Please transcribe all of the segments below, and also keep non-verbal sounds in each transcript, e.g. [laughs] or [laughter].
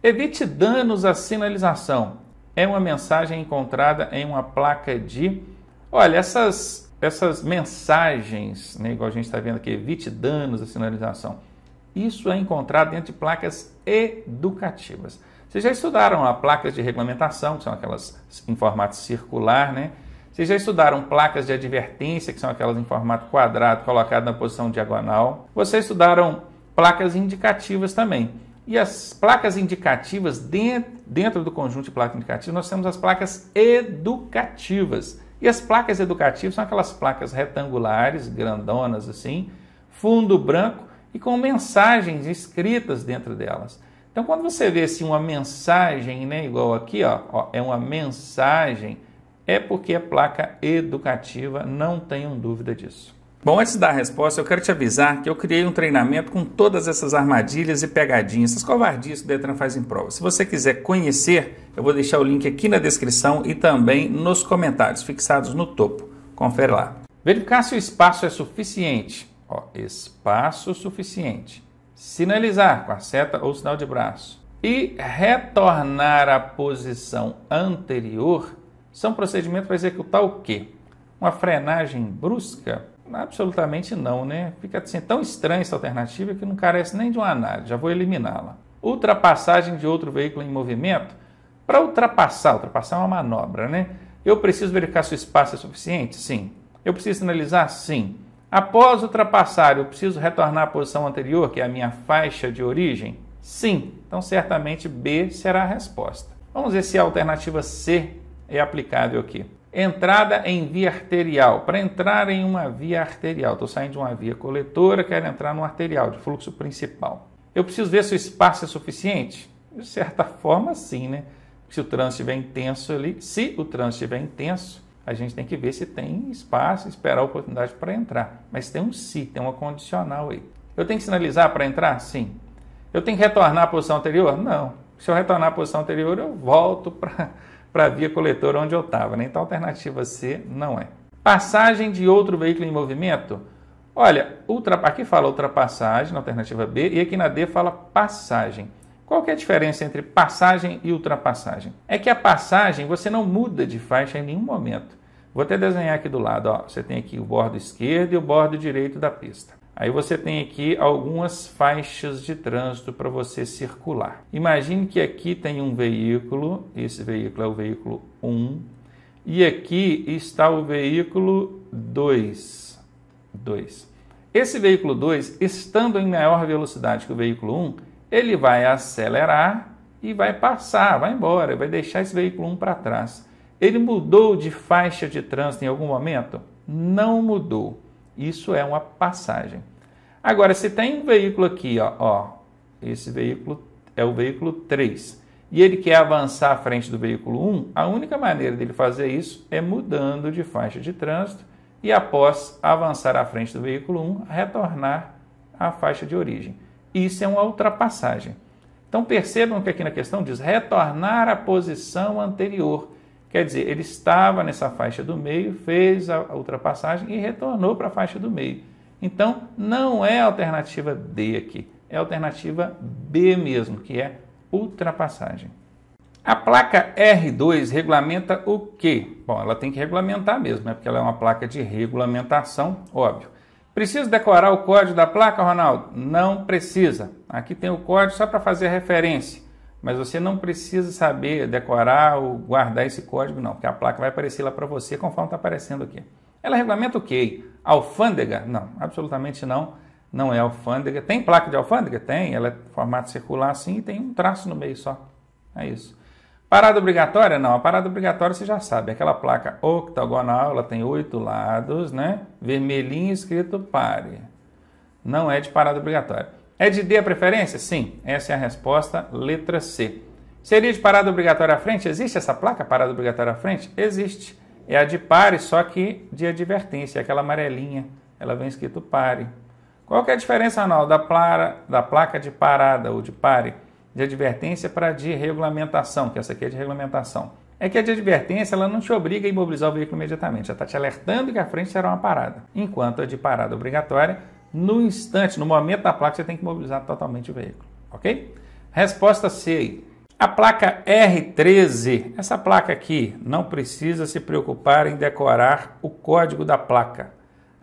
Evite danos à sinalização. É uma mensagem encontrada em uma placa de. Olha, essas, essas mensagens, né, igual a gente está vendo aqui, evite danos à sinalização. Isso é encontrado dentro de placas educativas. Vocês já estudaram a placas de regulamentação, que são aquelas em formato circular, né? Vocês já estudaram placas de advertência, que são aquelas em formato quadrado, colocado na posição diagonal. Vocês estudaram placas indicativas também. E as placas indicativas, dentro do conjunto de placas indicativas, nós temos as placas educativas. E as placas educativas são aquelas placas retangulares, grandonas assim, fundo branco e com mensagens escritas dentro delas. Então, quando você vê assim, uma mensagem, né, igual aqui, ó, ó, é uma mensagem, é porque é placa educativa, não tenham dúvida disso. Bom, antes da resposta, eu quero te avisar que eu criei um treinamento com todas essas armadilhas e pegadinhas, essas covardias que o Detran faz em prova. Se você quiser conhecer, eu vou deixar o link aqui na descrição e também nos comentários, fixados no topo. Confere lá. Verificar se o espaço é suficiente. Ó, espaço suficiente. Sinalizar com a seta ou sinal de braço. E retornar à posição anterior são procedimentos para executar o quê? Uma frenagem brusca Absolutamente não, né? Fica assim, é tão estranha essa alternativa que não carece nem de uma análise, já vou eliminá-la. Ultrapassagem de outro veículo em movimento. Para ultrapassar, ultrapassar é uma manobra, né? Eu preciso verificar se o espaço é suficiente? Sim. Eu preciso sinalizar? Sim. Após ultrapassar, eu preciso retornar à posição anterior, que é a minha faixa de origem? Sim. Então, certamente B será a resposta. Vamos ver se a alternativa C é aplicável aqui. Entrada em via arterial. Para entrar em uma via arterial, estou saindo de uma via coletora, quero entrar numa arterial de fluxo principal. Eu preciso ver se o espaço é suficiente? De certa forma, sim, né? Se o trânsito estiver intenso ali, se o trânsito estiver intenso, a gente tem que ver se tem espaço, esperar a oportunidade para entrar. Mas tem um se, tem uma condicional aí. Eu tenho que sinalizar para entrar? Sim. Eu tenho que retornar à posição anterior? Não. Se eu retornar à posição anterior, eu volto para para a via coletora onde eu estava. Né? Então, a alternativa C não é. Passagem de outro veículo em movimento. Olha, ultra, aqui fala ultrapassagem na alternativa B e aqui na D fala passagem. Qual que é a diferença entre passagem e ultrapassagem? É que a passagem você não muda de faixa em nenhum momento. Vou até desenhar aqui do lado. Ó. Você tem aqui o bordo esquerdo e o bordo direito da pista. Aí você tem aqui algumas faixas de trânsito para você circular. Imagine que aqui tem um veículo, esse veículo é o veículo 1, e aqui está o veículo 2. 2. Esse veículo 2, estando em maior velocidade que o veículo 1, ele vai acelerar e vai passar, vai embora, vai deixar esse veículo 1 para trás. Ele mudou de faixa de trânsito em algum momento? Não mudou. Isso é uma passagem. Agora, se tem um veículo aqui, ó, ó, esse veículo é o veículo 3, e ele quer avançar à frente do veículo 1, a única maneira dele fazer isso é mudando de faixa de trânsito e, após avançar à frente do veículo 1, retornar à faixa de origem. Isso é uma ultrapassagem. Então percebam que aqui na questão diz retornar à posição anterior. Quer dizer, ele estava nessa faixa do meio, fez a ultrapassagem e retornou para a faixa do meio. Então, não é a alternativa D aqui, é a alternativa B mesmo, que é ultrapassagem. A placa R2 regulamenta o quê? Bom, ela tem que regulamentar mesmo, né? porque ela é uma placa de regulamentação, óbvio. Preciso decorar o código da placa, Ronaldo? Não precisa. Aqui tem o código só para fazer referência. Mas você não precisa saber decorar ou guardar esse código, não, porque a placa vai aparecer lá para você conforme está aparecendo aqui. Ela regulamenta o quê? Alfândega? Não, absolutamente não. Não é alfândega. Tem placa de alfândega? Tem. Ela é formato circular assim e tem um traço no meio só. É isso. Parada obrigatória? Não, a parada obrigatória você já sabe. Aquela placa octogonal, ela tem oito lados, né? Vermelhinho escrito pare. Não é de parada obrigatória. É de D a preferência? Sim. Essa é a resposta, letra C. Seria de parada obrigatória à frente? Existe essa placa parada obrigatória à frente? Existe. É a de pare, só que de advertência, aquela amarelinha. Ela vem escrito pare. Qual que é a diferença, Arnaldo, da, da placa de parada ou de pare? De advertência para de regulamentação, que essa aqui é de regulamentação. É que a de advertência ela não te obriga a imobilizar o veículo imediatamente, ela está te alertando que a frente será uma parada. Enquanto a de parada obrigatória no instante, no momento da placa, você tem que mobilizar totalmente o veículo, ok? Resposta C. A placa R13, essa placa aqui, não precisa se preocupar em decorar o código da placa.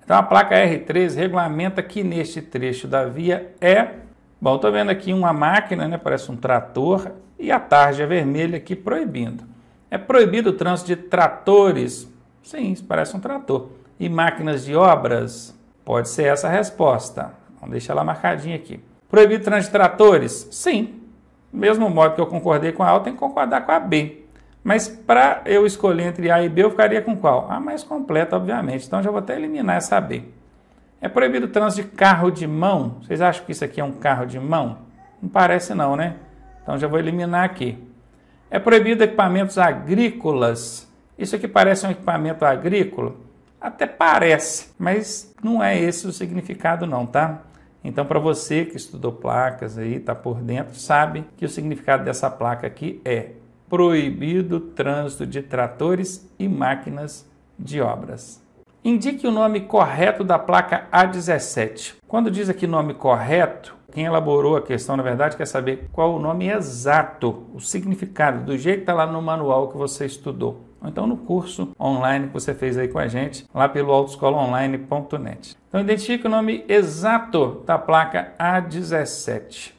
Então a placa R13 regulamenta que neste trecho da via é, bom, estou vendo aqui uma máquina, né, parece um trator, e a tarja vermelha aqui proibindo. É proibido o trânsito de tratores, sim, parece um trator, e máquinas de obras, Pode ser essa a resposta. Vamos deixar ela marcadinha aqui. Proibido trânsito de tratores? Sim. Do mesmo modo que eu concordei com a A, eu tenho que concordar com a B. Mas para eu escolher entre A e B, eu ficaria com qual? A mais completa, obviamente. Então já vou até eliminar essa B. É proibido o trânsito de carro de mão. Vocês acham que isso aqui é um carro de mão? Não parece não, né? Então já vou eliminar aqui. É proibido equipamentos agrícolas. Isso aqui parece um equipamento agrícola? Até parece, mas não é esse o significado não, tá? Então, para você que estudou placas aí, tá por dentro, sabe que o significado dessa placa aqui é proibido trânsito de tratores e máquinas de obras. Indique o nome correto da placa A17. Quando diz aqui nome correto, quem elaborou a questão, na verdade, quer saber qual o nome exato, o significado, do jeito que está lá no manual que você estudou ou então no curso online que você fez aí com a gente, lá pelo autoescolaonline.net. Então identifique o nome exato da placa A17.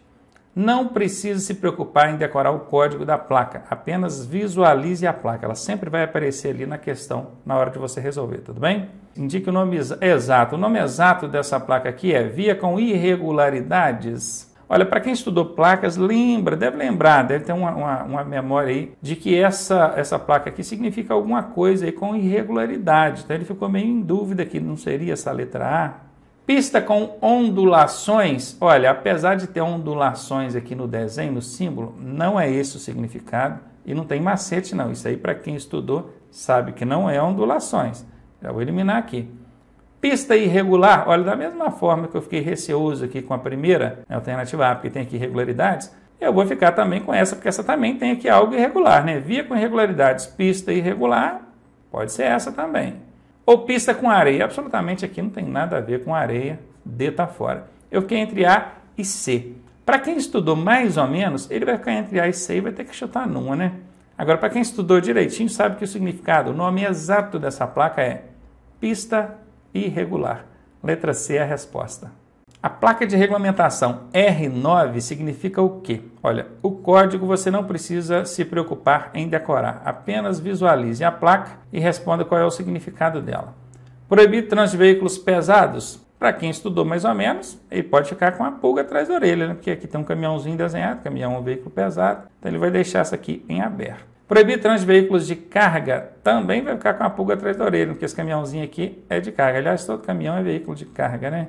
Não precisa se preocupar em decorar o código da placa, apenas visualize a placa. Ela sempre vai aparecer ali na questão na hora de você resolver, tudo bem? Indique o nome exato. O nome exato dessa placa aqui é via com irregularidades Olha, para quem estudou placas, lembra, deve lembrar, deve ter uma, uma, uma, memória aí de que essa, essa placa aqui significa alguma coisa aí com irregularidade. Então ele ficou meio em dúvida que não seria essa letra A. Pista com ondulações. Olha, apesar de ter ondulações aqui no desenho, no símbolo, não é esse o significado e não tem macete não. Isso aí para quem estudou sabe que não é ondulações. Já vou eliminar aqui. Pista irregular, olha, da mesma forma que eu fiquei receoso aqui com a primeira né, alternativa A, porque tem aqui irregularidades, eu vou ficar também com essa, porque essa também tem aqui algo irregular, né? Via com irregularidades, pista irregular, pode ser essa também. Ou pista com areia, absolutamente aqui não tem nada a ver com areia, D está fora. Eu fiquei entre A e C. Para quem estudou mais ou menos, ele vai ficar entre A e C e vai ter que chutar numa, né? Agora, para quem estudou direitinho, sabe que o significado, o nome exato dessa placa é pista irregular. Letra C é a resposta. A placa de regulamentação R9 significa o quê? Olha, o código você não precisa se preocupar em decorar, apenas visualize a placa e responda qual é o significado dela. Proibir trânsito de veículos pesados? Para quem estudou mais ou menos, ele pode ficar com a pulga atrás da orelha, né? porque aqui tem um caminhãozinho desenhado, caminhão é um veículo pesado, então ele vai deixar isso aqui em aberto. Proibir trânsito de veículos de carga também vai ficar com a pulga atrás da orelha, porque esse caminhãozinho aqui é de carga. Aliás, todo caminhão é veículo de carga, né?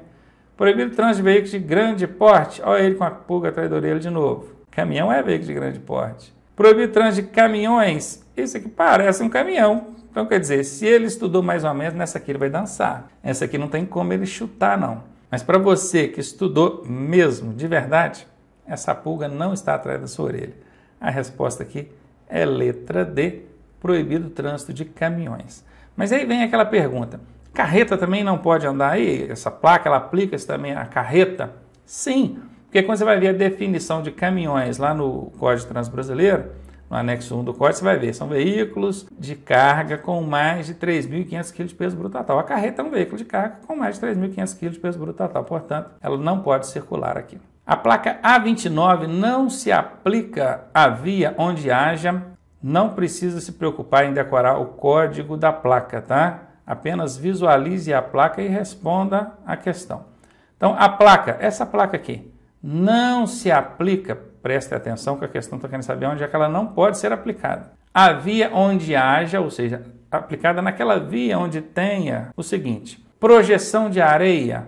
Proibir trânsito de veículos de grande porte. Olha ele com a pulga atrás da orelha de novo. Caminhão é veículo de grande porte. Proibir trans de caminhões. Isso aqui parece um caminhão. Então, quer dizer, se ele estudou mais ou menos, nessa aqui ele vai dançar. Essa aqui não tem como ele chutar, não. Mas para você que estudou mesmo, de verdade, essa pulga não está atrás da sua orelha. A resposta aqui é é letra D, proibido o trânsito de caminhões. Mas aí vem aquela pergunta: carreta também não pode andar aí? Essa placa ela aplica-se também à carreta? Sim, porque quando você vai ver a definição de caminhões lá no Código Trânsito Brasileiro, no anexo 1 do código, você vai ver, são veículos de carga com mais de 3.500 kg de peso bruto total. A carreta é um veículo de carga com mais de 3.500 kg de peso bruto total, portanto, ela não pode circular aqui. A placa A29 não se aplica à via onde haja, não precisa se preocupar em decorar o código da placa, tá? Apenas visualize a placa e responda a questão. Então, a placa, essa placa aqui, não se aplica, preste atenção que a questão está querendo saber onde é que ela não pode ser aplicada. A via onde haja, ou seja, aplicada naquela via onde tenha o seguinte: projeção de areia,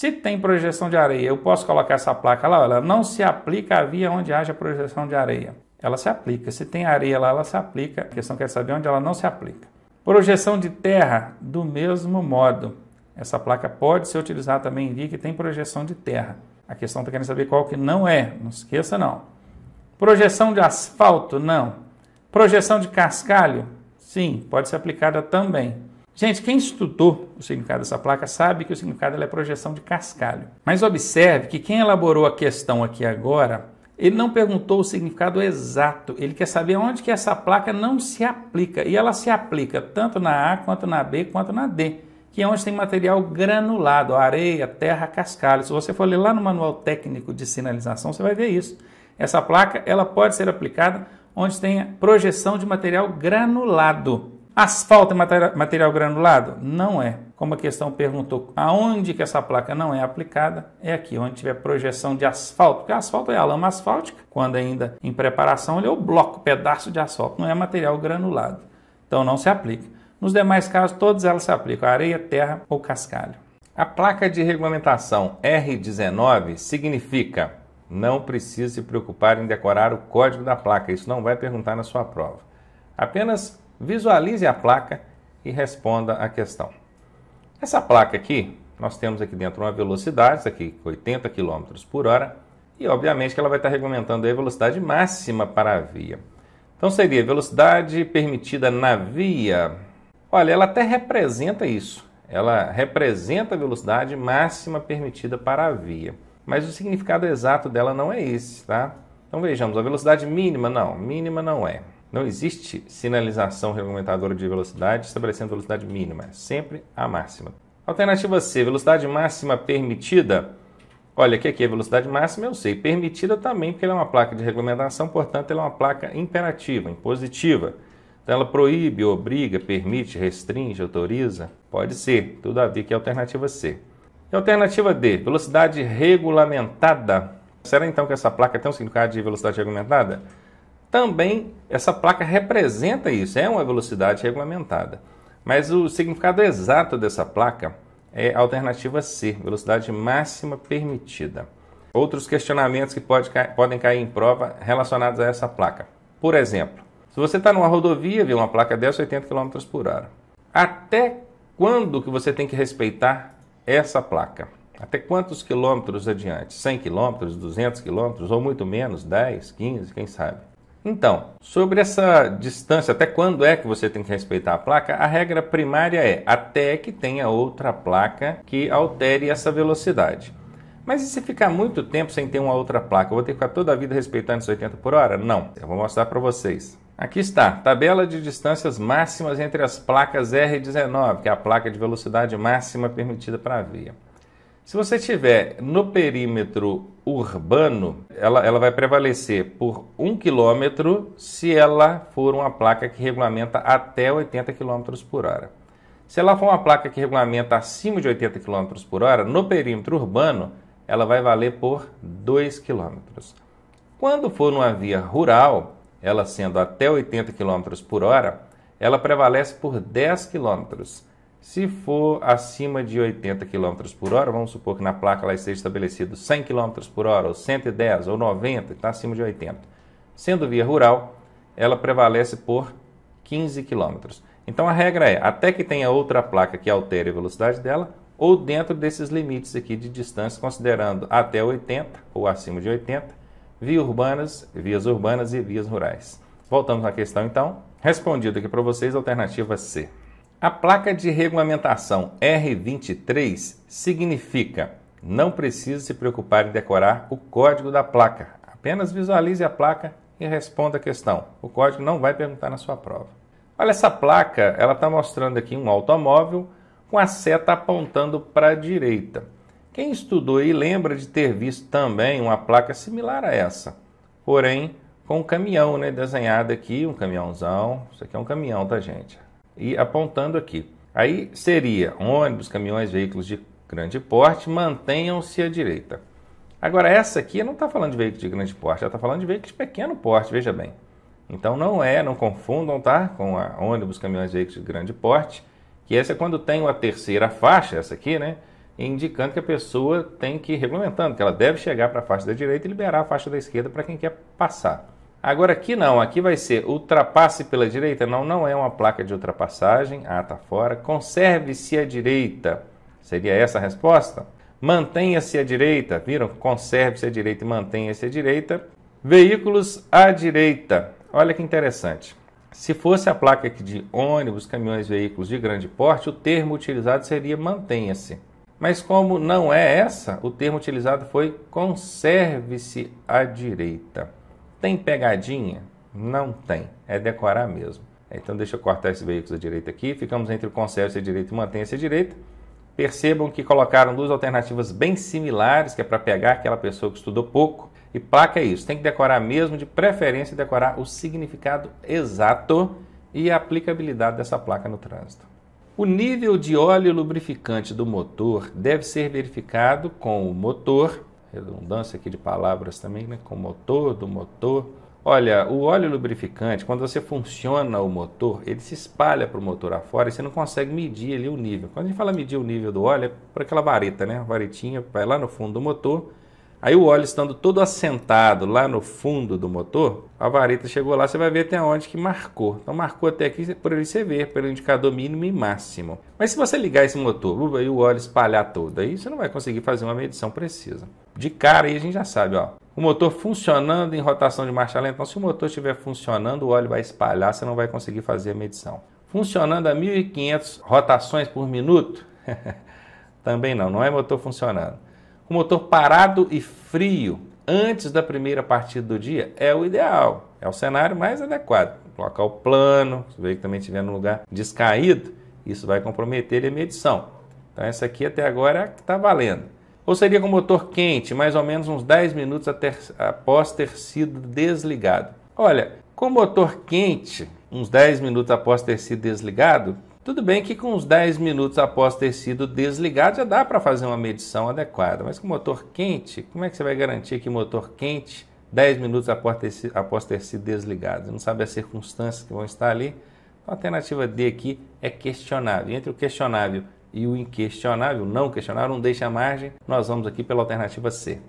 se tem projeção de areia, eu posso colocar essa placa lá, ela não se aplica à via onde haja projeção de areia. Ela se aplica. Se tem areia lá, ela se aplica. A questão quer saber onde ela não se aplica. Projeção de terra, do mesmo modo. Essa placa pode ser utilizada também em via que tem projeção de terra. A questão está querendo saber qual que não é. Não esqueça, não. Projeção de asfalto, não. Projeção de cascalho, sim, pode ser aplicada também. Gente, quem estudou o significado dessa placa sabe que o significado é projeção de cascalho. Mas observe que quem elaborou a questão aqui agora, ele não perguntou o significado exato. Ele quer saber onde que essa placa não se aplica. E ela se aplica tanto na A, quanto na B, quanto na D, que é onde tem material granulado, areia, terra, cascalho. Se você for ler lá no manual técnico de sinalização, você vai ver isso. Essa placa, ela pode ser aplicada onde tem projeção de material granulado. Asfalto é material, granulado? Não é. Como a questão perguntou, aonde que essa placa não é aplicada? É aqui, onde tiver projeção de asfalto. Porque asfalto é a lama asfáltica, quando ainda em preparação, ele é o bloco, pedaço de asfalto, não é material granulado. Então não se aplica. Nos demais casos, todas elas se aplicam: areia, terra ou cascalho. A placa de regulamentação R19 significa não precisa se preocupar em decorar o código da placa, isso não vai perguntar na sua prova. Apenas visualize a placa e responda a questão. Essa placa aqui, nós temos aqui dentro uma velocidade, aqui 80 km por hora, e obviamente que ela vai estar regulamentando a velocidade máxima para a via. Então seria velocidade permitida na via. Olha, ela até representa isso. Ela representa a velocidade máxima permitida para a via. Mas o significado exato dela não é esse, tá? Então vejamos, a velocidade mínima não, mínima não é. Não existe sinalização regulamentadora de velocidade estabelecendo velocidade mínima, é sempre a máxima. Alternativa C, velocidade máxima permitida. Olha, que aqui é velocidade máxima, eu sei. Permitida também, porque ela é uma placa de regulamentação, portanto, ela é uma placa imperativa, impositiva. Então, ela proíbe, obriga, permite, restringe, autoriza. Pode ser, tudo a ver que é alternativa C. E alternativa D, velocidade regulamentada. Será então que essa placa tem um significado de velocidade regulamentada? também essa placa representa isso, é uma velocidade regulamentada. Mas o significado exato dessa placa é a alternativa C, velocidade máxima permitida. Outros questionamentos que pode, podem cair em prova relacionados a essa placa. Por exemplo, se você está numa rodovia e vê uma placa dessa 80 km por hora, até quando que você tem que respeitar essa placa? Até quantos quilômetros adiante? 100 km, 200 km ou muito menos, 10, 15, quem sabe? Então, sobre essa distância, até quando é que você tem que respeitar a placa? A regra primária é até que tenha outra placa que altere essa velocidade. Mas e se ficar muito tempo sem ter uma outra placa? Eu vou ter que ficar toda a vida respeitando os 80 por hora? Não, eu vou mostrar para vocês. Aqui está, tabela de distâncias máximas entre as placas R19, que é a placa de velocidade máxima permitida para a via. Se você tiver no perímetro urbano, ela, ela vai prevalecer por 1 quilômetro, se ela for uma placa que regulamenta até 80 km por hora. Se ela for uma placa que regulamenta acima de 80 km por hora, no perímetro urbano, ela vai valer por 2 km. Quando for numa via rural, ela sendo até 80 km por hora, ela prevalece por 10 quilômetros. Se for acima de 80 km por hora, vamos supor que na placa lá esteja estabelecido 100 km por hora, ou 110, ou 90, está acima de 80. Sendo via rural, ela prevalece por 15 km. Então a regra é, até que tenha outra placa que altere a velocidade dela, ou dentro desses limites aqui de distância, considerando até 80 ou acima de 80, via urbanas, vias urbanas e vias rurais. Voltamos à questão então. Respondido aqui para vocês, alternativa C. A placa de regulamentação R23 significa não precisa se preocupar em decorar o código da placa. Apenas visualize a placa e responda a questão. O código não vai perguntar na sua prova. Olha essa placa, ela está mostrando aqui um automóvel com a seta apontando para a direita. Quem estudou e lembra de ter visto também uma placa similar a essa, porém com um caminhão, né, desenhado aqui, um caminhãozão. Isso aqui é um caminhão, tá gente? e apontando aqui. Aí seria ônibus, caminhões, veículos de grande porte, mantenham-se à direita. Agora, essa aqui não está falando de veículo de grande porte, ela está falando de veículo de pequeno porte, veja bem. Então não é, não confundam, tá? Com ônibus, caminhões, veículos de grande porte, que essa é quando tem a terceira faixa, essa aqui, né? Indicando que a pessoa tem que, regulamentando, que ela deve chegar para a faixa da direita e liberar a faixa da esquerda para quem quer passar. Agora aqui não, aqui vai ser ultrapasse pela direita. Não, não é uma placa de ultrapassagem. Ah, tá fora. Conserve-se à direita. Seria essa a resposta? Mantenha-se à direita. Viram? Conserve-se à direita e mantenha-se à direita. Veículos à direita. Olha que interessante. Se fosse a placa aqui de ônibus, caminhões, veículos de grande porte, o termo utilizado seria mantenha-se. Mas como não é essa, o termo utilizado foi conserve-se à direita. Tem pegadinha? Não tem. É decorar mesmo. Então deixa eu cortar esse veículo à direita aqui. Ficamos entre o conserva à direita e mantém se à direita. Percebam que colocaram duas alternativas bem similares, que é para pegar aquela pessoa que estudou pouco. E placa é isso, tem que decorar mesmo, de preferência decorar o significado exato e a aplicabilidade dessa placa no trânsito. O nível de óleo lubrificante do motor deve ser verificado com o motor redundância aqui de palavras também, né? com motor, do motor. Olha, o óleo lubrificante, quando você funciona o motor, ele se espalha para o motor afora e você não consegue medir ali o nível. Quando a gente fala medir o nível do óleo, é por aquela vareta, né? A varetinha vai lá no fundo do motor Aí o óleo estando todo assentado lá no fundo do motor, a vareta chegou lá, você vai ver até onde que marcou. Então marcou até aqui por ele você ver, pelo indicador mínimo e máximo. Mas se você ligar esse motor e o óleo espalhar todo, aí você não vai conseguir fazer uma medição precisa. De cara aí a gente já sabe, ó. O motor funcionando em rotação de marcha lenta. Então se o motor estiver funcionando, o óleo vai espalhar, você não vai conseguir fazer a medição. Funcionando a 1500 rotações por minuto? [laughs] Também não, não é motor funcionando o motor parado e frio antes da primeira partida do dia é o ideal, é o cenário mais adequado. Colocar o plano, se o veículo também estiver no lugar descaído, isso vai comprometer a medição. Então essa aqui até agora é que está valendo. Ou seria com o motor quente, mais ou menos uns 10 minutos após ter sido desligado. Olha, com motor quente, uns 10 minutos após ter sido desligado, tudo bem que com uns 10 minutos após ter sido desligado já dá para fazer uma medição adequada, mas com motor quente, como é que você vai garantir que motor quente, 10 minutos após ter, após ter sido desligado, você não sabe as circunstâncias que vão estar ali? Então, a alternativa D aqui é questionável. Entre o questionável e o inquestionável, não questionável, não deixa margem, nós vamos aqui pela alternativa C.